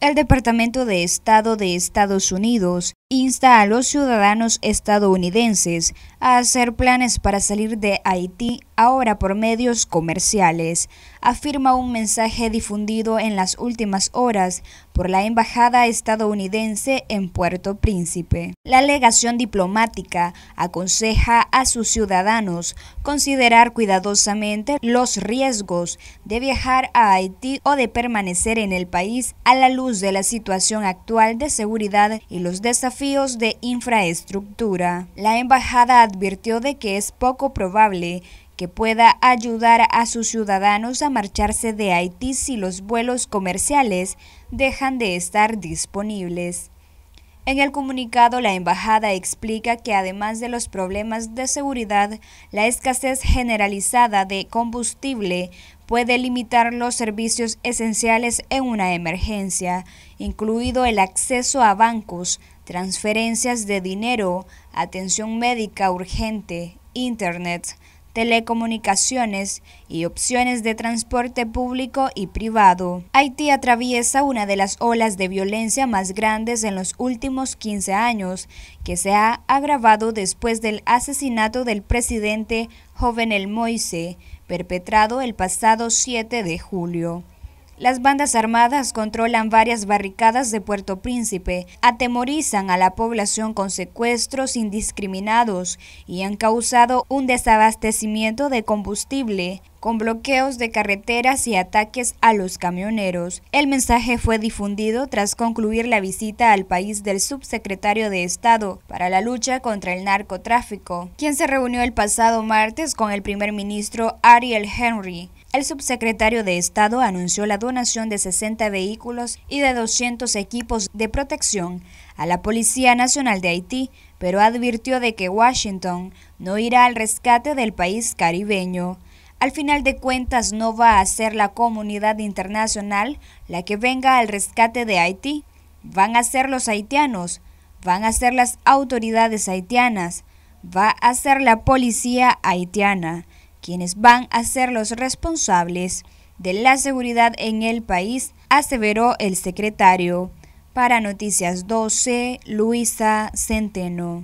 El Departamento de Estado de Estados Unidos insta a los ciudadanos estadounidenses a hacer planes para salir de Haití ahora por medios comerciales, afirma un mensaje difundido en las últimas horas por la Embajada estadounidense en Puerto Príncipe. La legación diplomática aconseja a sus ciudadanos considerar cuidadosamente los riesgos de viajar a Haití o de permanecer en el país a la luz de la situación actual de seguridad y los desafíos de infraestructura. La embajada advirtió de que es poco probable que pueda ayudar a sus ciudadanos a marcharse de Haití si los vuelos comerciales dejan de estar disponibles. En el comunicado, la embajada explica que además de los problemas de seguridad, la escasez generalizada de combustible puede limitar los servicios esenciales en una emergencia, incluido el acceso a bancos, transferencias de dinero, atención médica urgente, Internet, telecomunicaciones y opciones de transporte público y privado. Haití atraviesa una de las olas de violencia más grandes en los últimos 15 años, que se ha agravado después del asesinato del presidente Jovenel Moise, perpetrado el pasado 7 de julio. Las bandas armadas controlan varias barricadas de Puerto Príncipe, atemorizan a la población con secuestros indiscriminados y han causado un desabastecimiento de combustible, con bloqueos de carreteras y ataques a los camioneros. El mensaje fue difundido tras concluir la visita al país del subsecretario de Estado para la lucha contra el narcotráfico, quien se reunió el pasado martes con el primer ministro Ariel Henry. El subsecretario de Estado anunció la donación de 60 vehículos y de 200 equipos de protección a la Policía Nacional de Haití, pero advirtió de que Washington no irá al rescate del país caribeño. Al final de cuentas no va a ser la comunidad internacional la que venga al rescate de Haití, van a ser los haitianos, van a ser las autoridades haitianas, va a ser la policía haitiana quienes van a ser los responsables de la seguridad en el país, aseveró el secretario. Para Noticias 12, Luisa Centeno.